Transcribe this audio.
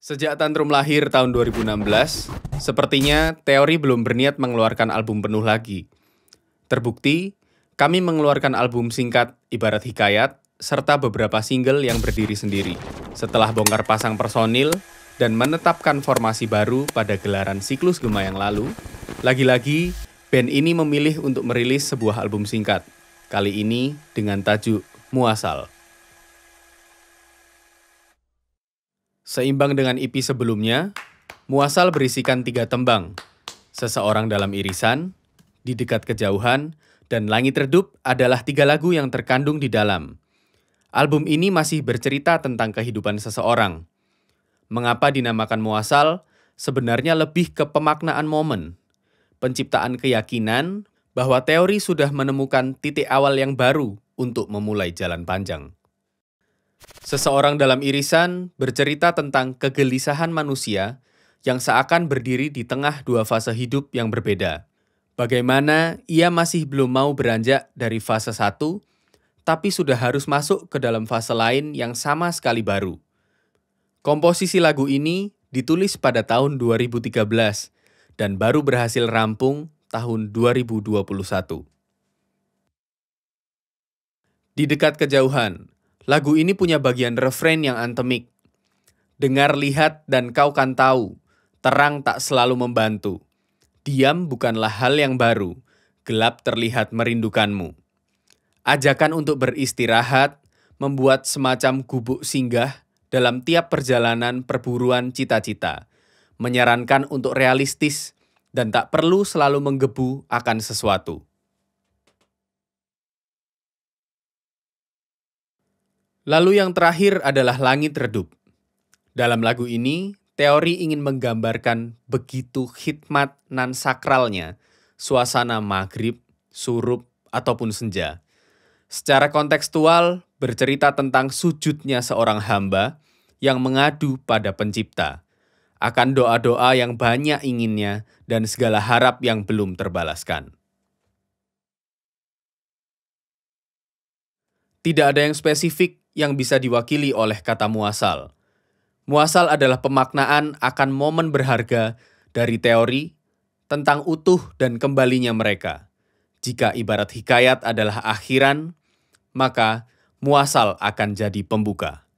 Sejak Tantrum lahir tahun 2016, sepertinya teori belum berniat mengeluarkan album penuh lagi. Terbukti, kami mengeluarkan album singkat Ibarat Hikayat, serta beberapa single yang berdiri sendiri, setelah bongkar pasang personil dan menetapkan formasi baru pada gelaran siklus Gema yang lalu, lagi-lagi band ini memilih untuk merilis sebuah album singkat, kali ini dengan tajuk Muasal. Seimbang dengan EP sebelumnya, Muasal berisikan tiga tembang, Seseorang dalam Irisan, Di Dekat Kejauhan, dan Langit Redup adalah tiga lagu yang terkandung di dalam. Album ini masih bercerita tentang kehidupan seseorang. Mengapa dinamakan Muasal? Sebenarnya lebih ke pemaknaan momen. Penciptaan keyakinan bahwa teori sudah menemukan titik awal yang baru untuk memulai jalan panjang. Seseorang dalam irisan bercerita tentang kegelisahan manusia yang seakan berdiri di tengah dua fase hidup yang berbeda. Bagaimana ia masih belum mau beranjak dari fase satu, tapi sudah harus masuk ke dalam fase lain yang sama sekali baru. Komposisi lagu ini ditulis pada tahun 2013 dan baru berhasil rampung tahun 2021. Di dekat kejauhan, Lagu ini punya bagian refrain yang antemik. Dengar, lihat, dan kau kan tahu. Terang tak selalu membantu. Diam bukanlah hal yang baru. Gelap terlihat merindukanmu. Ajakan untuk beristirahat, membuat semacam gubuk singgah dalam tiap perjalanan perburuan cita-cita. Menyarankan untuk realistis dan tak perlu selalu menggebu akan sesuatu. Lalu yang terakhir adalah langit redup. Dalam lagu ini, teori ingin menggambarkan begitu khidmat nan sakralnya suasana maghrib, surup, ataupun senja. Secara kontekstual, bercerita tentang sujudnya seorang hamba yang mengadu pada pencipta, akan doa-doa yang banyak inginnya dan segala harap yang belum terbalaskan. Tidak ada yang spesifik yang bisa diwakili oleh kata muasal. Muasal adalah pemaknaan akan momen berharga dari teori tentang utuh dan kembalinya mereka. Jika ibarat hikayat adalah akhiran, maka muasal akan jadi pembuka.